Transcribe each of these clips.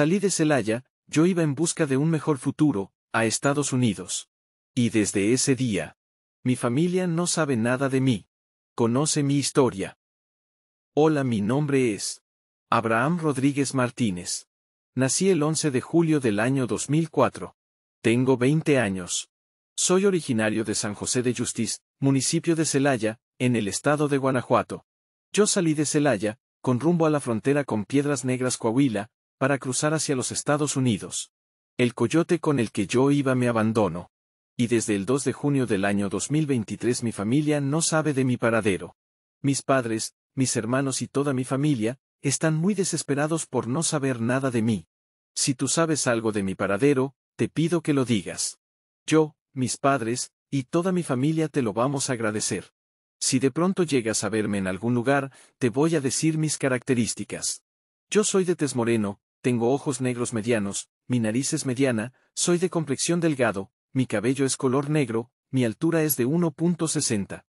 Salí de Celaya, yo iba en busca de un mejor futuro, a Estados Unidos. Y desde ese día, mi familia no sabe nada de mí. Conoce mi historia. Hola, mi nombre es Abraham Rodríguez Martínez. Nací el 11 de julio del año 2004. Tengo 20 años. Soy originario de San José de Justiz, municipio de Celaya, en el estado de Guanajuato. Yo salí de Celaya, con rumbo a la frontera con Piedras Negras Coahuila, para cruzar hacia los Estados Unidos. El coyote con el que yo iba me abandono. Y desde el 2 de junio del año 2023 mi familia no sabe de mi paradero. Mis padres, mis hermanos y toda mi familia, están muy desesperados por no saber nada de mí. Si tú sabes algo de mi paradero, te pido que lo digas. Yo, mis padres, y toda mi familia te lo vamos a agradecer. Si de pronto llegas a verme en algún lugar, te voy a decir mis características. Yo soy de Tesmoreno, tengo ojos negros medianos, mi nariz es mediana, soy de complexión delgado, mi cabello es color negro, mi altura es de 1.60.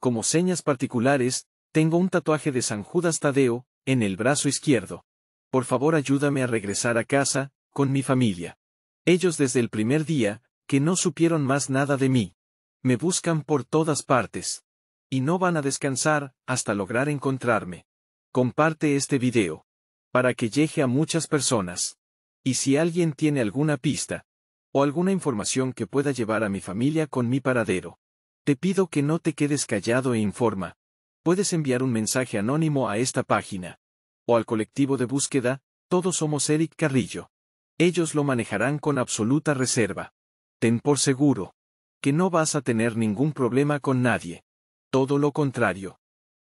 Como señas particulares, tengo un tatuaje de San Judas Tadeo, en el brazo izquierdo. Por favor ayúdame a regresar a casa, con mi familia. Ellos desde el primer día, que no supieron más nada de mí. Me buscan por todas partes. Y no van a descansar, hasta lograr encontrarme. Comparte este video para que llegue a muchas personas. Y si alguien tiene alguna pista, o alguna información que pueda llevar a mi familia con mi paradero, te pido que no te quedes callado e informa. Puedes enviar un mensaje anónimo a esta página, o al colectivo de búsqueda, todos somos Eric Carrillo. Ellos lo manejarán con absoluta reserva. Ten por seguro, que no vas a tener ningún problema con nadie. Todo lo contrario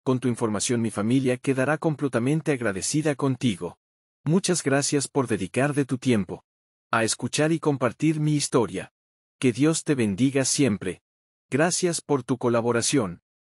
con tu información mi familia quedará completamente agradecida contigo. Muchas gracias por dedicar de tu tiempo a escuchar y compartir mi historia. Que Dios te bendiga siempre. Gracias por tu colaboración.